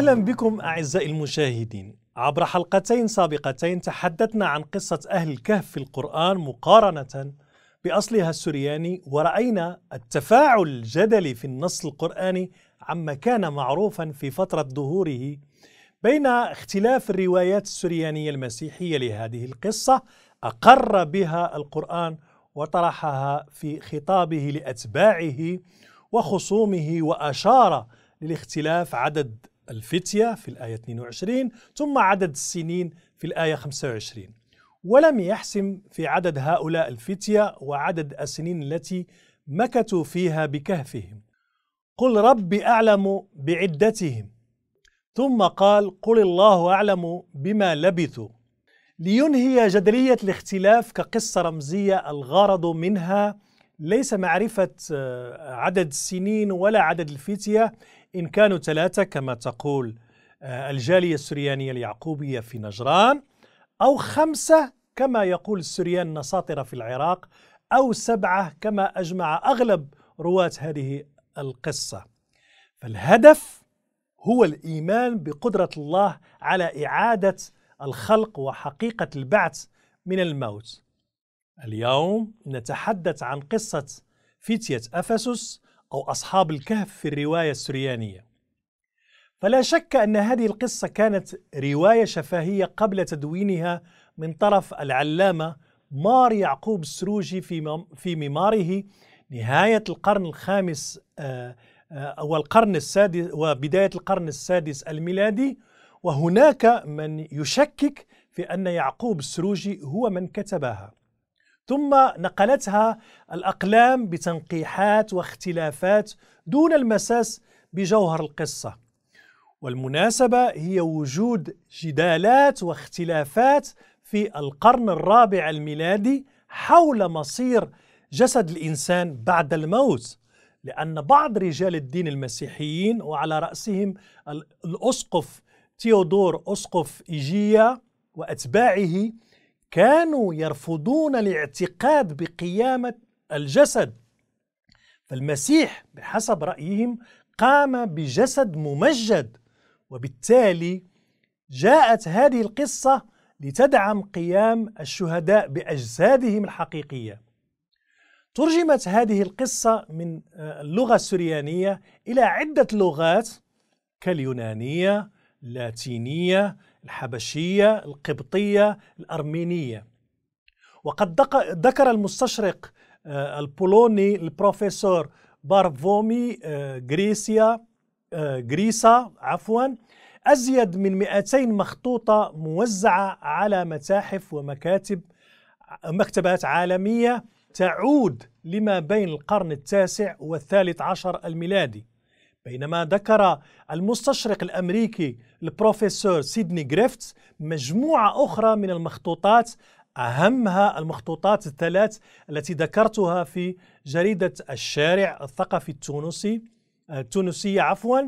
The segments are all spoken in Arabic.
أهلا بكم أعزائي المشاهدين عبر حلقتين سابقتين تحدثنا عن قصة أهل الكهف في القرآن مقارنة بأصلها السرياني ورأينا التفاعل الجدلي في النص القرآني عما كان معروفا في فترة ظهوره بين اختلاف الروايات السريانية المسيحية لهذه القصة أقر بها القرآن وطرحها في خطابه لأتباعه وخصومه وأشار للاختلاف عدد الفتية في الآية 22 ثم عدد السنين في الآية 25 ولم يحسم في عدد هؤلاء الفتية وعدد السنين التي مكثوا فيها بكهفهم قل رب أعلم بعدتهم ثم قال قل الله أعلم بما لبثوا لينهي جدلية الاختلاف كقصة رمزية الغرض منها ليس معرفة آه، عدد السنين ولا عدد الفتية إن كانوا ثلاثة كما تقول آه، الجالية السريانية اليعقوبية في نجران أو خمسة كما يقول السريان النساطرة في العراق أو سبعة كما أجمع أغلب رواة هذه القصة فالهدف هو الإيمان بقدرة الله على إعادة الخلق وحقيقة البعث من الموت اليوم نتحدث عن قصة فتية أفسس أو أصحاب الكهف في الرواية السريانية فلا شك أن هذه القصة كانت رواية شفاهية قبل تدوينها من طرف العلامة مار يعقوب السروجي في في مماره نهاية القرن الخامس آه، آه، أو القرن السادس وبداية القرن السادس الميلادي وهناك من يشكك في أن يعقوب السروجي هو من كتبها ثم نقلتها الأقلام بتنقيحات واختلافات دون المساس بجوهر القصة والمناسبة هي وجود جدالات واختلافات في القرن الرابع الميلادي حول مصير جسد الإنسان بعد الموت لأن بعض رجال الدين المسيحيين وعلى رأسهم الأسقف تيودور أسقف إيجيا وأتباعه كانوا يرفضون الاعتقاد بقيامة الجسد فالمسيح بحسب رأيهم قام بجسد ممجد وبالتالي جاءت هذه القصة لتدعم قيام الشهداء بأجسادهم الحقيقية ترجمت هذه القصة من آه، اللغة السريانية إلى عدة لغات كاليونانية اللاتينية الحبشية القبطية الأرمينية وقد ذكر المستشرق آه، البولوني البروفيسور بارفومي آه، غريسيا آه، غريسا عفوا أزيد من 200 مخطوطة موزعة على متاحف ومكاتب مكتبات عالمية تعود لما بين القرن التاسع والثالث عشر الميلادي بينما ذكر المستشرق الامريكي البروفيسور سيدني جريفتس مجموعه اخرى من المخطوطات اهمها المخطوطات الثلاث التي ذكرتها في جريده الشارع الثقافي التونسي التونسيه عفوا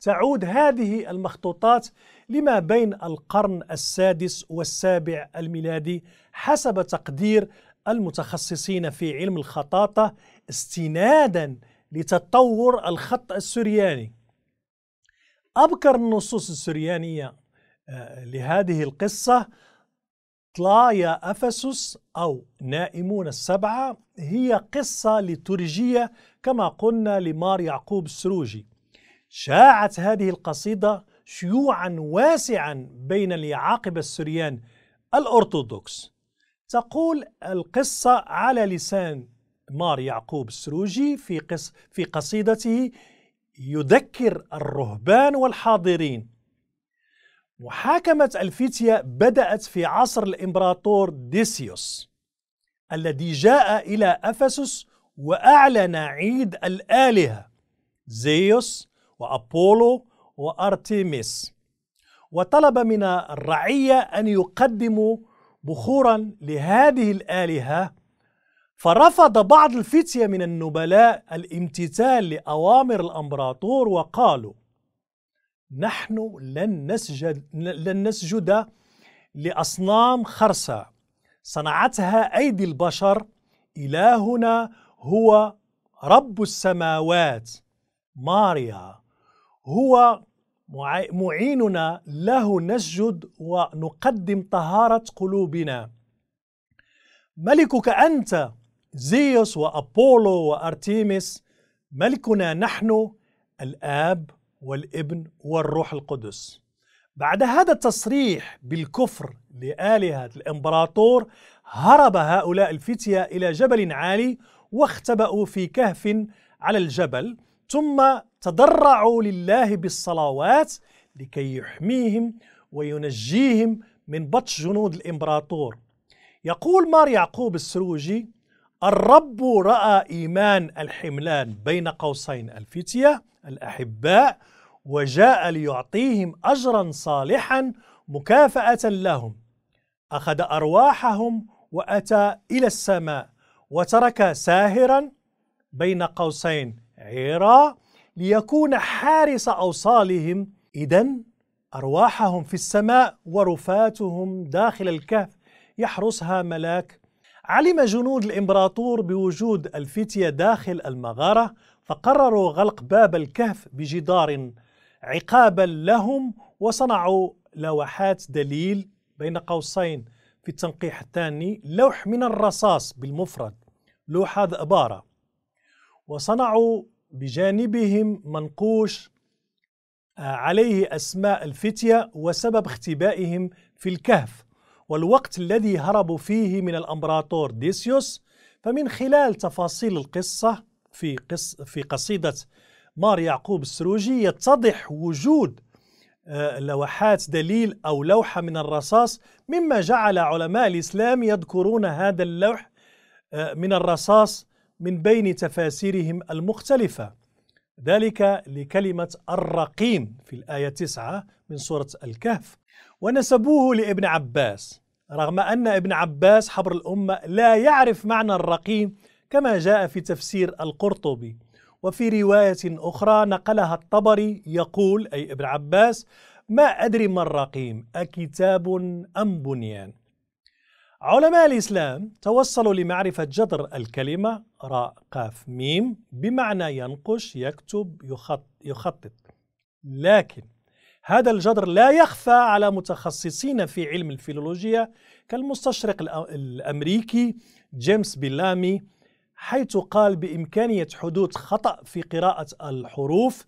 تعود هذه المخطوطات لما بين القرن السادس والسابع الميلادي حسب تقدير المتخصصين في علم الخطاطه استنادا لتطور الخط السرياني أبكر النصوص السريانية آه، لهذه القصة طلايا أفسس أو نائمون السبعة هي قصة لترجية كما قلنا لمار يعقوب السروجي شاعت هذه القصيدة شيوعا واسعا بين اليعاقبة السريان الأرثوذكس تقول القصة على لسان مار يعقوب السروجي في قص في قصيدته يذكر الرهبان والحاضرين محاكمة الفتية بدأت في عصر الإمبراطور ديسيوس الذي جاء إلى أفسس وأعلن عيد الآلهة زيوس وأبولو وأرتيميس وطلب من الرعية أن يقدموا بخورا لهذه الآلهة فرفض بعض الفتية من النبلاء الامتثال لأوامر الأمبراطور وقالوا نحن لن نسجد, لن نسجد لأصنام خرسة صنعتها أيدي البشر إلهنا هو رب السماوات ماريا هو معيننا له نسجد ونقدم طهارة قلوبنا ملكك أنت زيوس وأبولو وأرتيميس ملكنا نحن الآب والابن والروح القدس بعد هذا التصريح بالكفر لآلهة الإمبراطور هرب هؤلاء الفتية إلى جبل عالي واختبأوا في كهف على الجبل ثم تضرعوا لله بالصلوات لكي يحميهم وينجيهم من بطش جنود الإمبراطور يقول مار يعقوب السروجي الرب رأى إيمان الحملان بين قوسين الفتية الأحباء وجاء ليعطيهم أجرا صالحا مكافأة لهم أخذ أرواحهم وأتى إلى السماء وترك ساهرا بين قوسين عيرا ليكون حارس أوصالهم إذا أرواحهم في السماء ورفاتهم داخل الكهف يحرسها ملاك علم جنود الإمبراطور بوجود الفتية داخل المغارة فقرروا غلق باب الكهف بجدار عقابا لهم وصنعوا لوحات دليل بين قوسين في التنقيح الثاني لوح من الرصاص بالمفرد لوحة ذئبارة وصنعوا بجانبهم منقوش آه، عليه أسماء الفتية وسبب اختبائهم في الكهف والوقت الذي هربوا فيه من الامبراطور ديسيوس فمن خلال تفاصيل القصه في قص في قصيده مار يعقوب السروجي يتضح وجود آه، لوحات دليل او لوحه من الرصاص مما جعل علماء الاسلام يذكرون هذا اللوح آه، من الرصاص من بين تفاسيرهم المختلفه ذلك لكلمة الرقيم في الآية 9 من سورة الكهف ونسبوه لابن عباس رغم أن ابن عباس حبر الأمة لا يعرف معنى الرقيم كما جاء في تفسير القرطبي وفي رواية أخرى نقلها الطبري يقول أي ابن عباس ما أدري ما الرقيم أكتاب أم بنيان علماء الإسلام توصلوا لمعرفة جذر الكلمة راء قاف ميم بمعنى ينقش يكتب يخط يخطط لكن هذا الجذر لا يخفى على متخصصين في علم الفيلولوجيا كالمستشرق الأمريكي جيمس بيلامي حيث قال بإمكانية حدوث خطأ في قراءة الحروف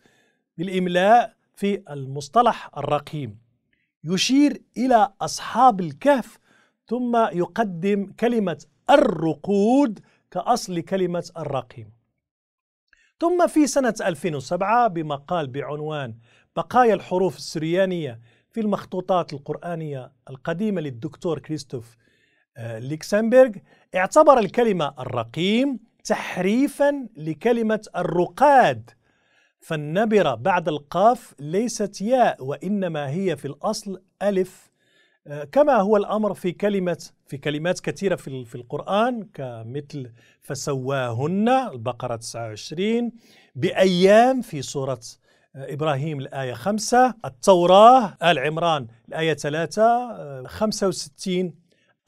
بالإملاء في المصطلح الرقيم يشير إلى أصحاب الكهف ثم يقدم كلمة الرقود كأصل كلمة الرقيم ثم في سنة 2007 بمقال بعنوان بقايا الحروف السريانية في المخطوطات القرآنية القديمة للدكتور كريستوف آه، ليكسنبرغ اعتبر الكلمة الرقيم تحريفا لكلمة الرقاد فالنبرة بعد القاف ليست ياء وإنما هي في الأصل ألف آه، كما هو الامر في كلمه في كلمات كثيره في في القران كمثل فسواهن البقره 29 بايام في سوره آه، ابراهيم الايه 5 التوراه ال عمران الايه 3 65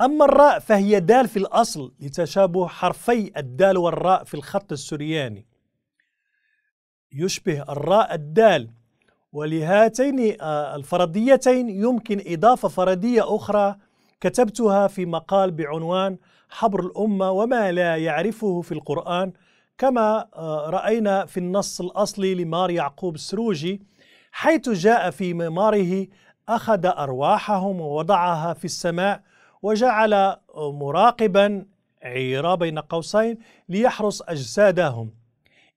آه، اما الراء فهي دال في الاصل لتشابه حرفي الدال والراء في الخط السرياني يشبه الراء الدال ولهاتين آه، الفرضيتين يمكن إضافة فرضية أخرى كتبتها في مقال بعنوان حبر الأمة وما لا يعرفه في القرآن كما آه، رأينا في النص الأصلي لمار يعقوب السروجي حيث جاء في مماره أخذ أرواحهم ووضعها في السماء وجعل آه، مراقبا عيرا بين قوسين ليحرس أجسادهم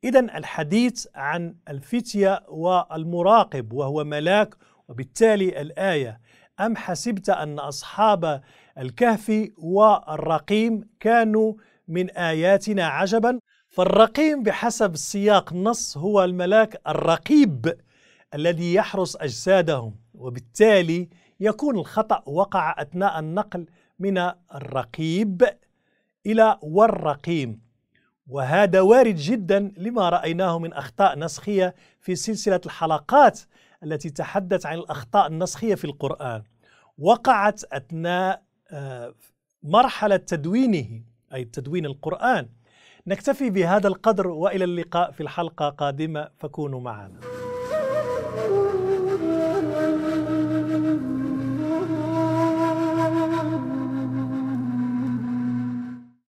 إذا الحديث عن الفتية والمراقب وهو ملاك وبالتالي الآية أم حسبت أن أصحاب الكهف والرقيم كانوا من آياتنا عجبا فالرقيم بحسب سياق النص هو الملاك الرقيب الذي يحرس أجسادهم وبالتالي يكون الخطأ وقع أثناء النقل من الرقيب إلى والرقيم وهذا وارد جدا لما رايناه من اخطاء نسخيه في سلسله الحلقات التي تحدث عن الاخطاء النسخيه في القران وقعت اثناء آه، مرحله تدوينه اي تدوين القران نكتفي بهذا القدر والى اللقاء في الحلقه قادمه فكونوا معنا